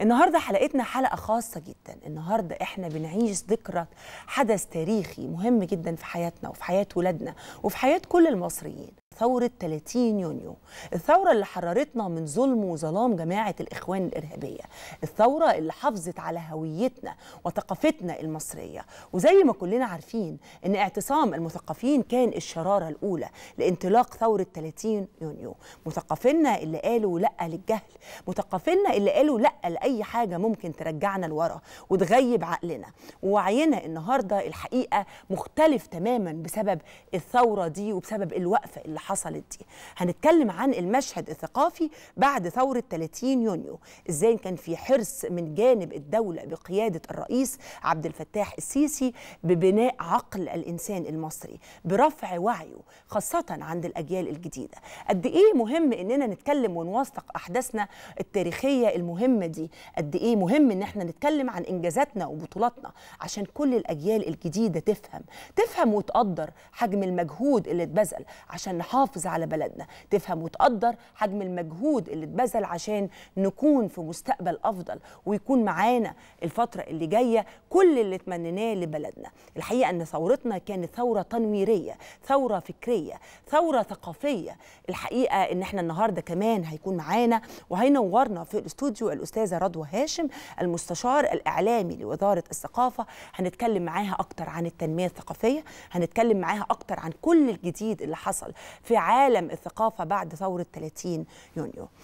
النهارده حلقتنا حلقه خاصه جدا النهارده احنا بنعيش ذكرى حدث تاريخي مهم جدا في حياتنا وفي حياه ولادنا وفي حياه كل المصريين ثورة 30 يونيو الثورة اللي حررتنا من ظلم وظلام جماعة الإخوان الإرهابية الثورة اللي حافظت على هويتنا وثقافتنا المصرية وزي ما كلنا عارفين إن اعتصام المثقفين كان الشرارة الأولى لانطلاق ثورة 30 يونيو مثقفينا اللي قالوا لأ للجهل مثقفينا اللي قالوا لأ لأي حاجة ممكن ترجعنا لورا وتغيب عقلنا ووعينا النهاردة الحقيقة مختلف تماما بسبب الثورة دي وبسبب الوقفة اللي حصلت دي هنتكلم عن المشهد الثقافي بعد ثورة 30 يونيو ازاي كان في حرص من جانب الدولة بقيادة الرئيس عبد الفتاح السيسي ببناء عقل الإنسان المصري برفع وعيه خاصة عند الأجيال الجديدة قد إيه مهم إننا نتكلم ونوثق أحداثنا التاريخية المهمة دي قد إيه مهم إن احنا نتكلم عن إنجازاتنا وبطولاتنا عشان كل الأجيال الجديدة تفهم تفهم وتقدر حجم المجهود اللي اتبذل عشان نحافظ تحافظ على بلدنا تفهم وتقدر حجم المجهود اللي اتبذل عشان نكون في مستقبل افضل ويكون معانا الفتره اللي جايه كل اللي اتمنيناه لبلدنا الحقيقه ان ثورتنا كانت ثوره تنويريه ثوره فكريه ثوره ثقافيه الحقيقه ان احنا النهارده كمان هيكون معانا وهينورنا في الاستوديو الاستاذه رضوى هاشم المستشار الاعلامي لوزاره الثقافه هنتكلم معاها اكتر عن التنميه الثقافيه هنتكلم معاها اكتر عن كل الجديد اللي حصل في عالم الثقافة بعد ثورة 30 يونيو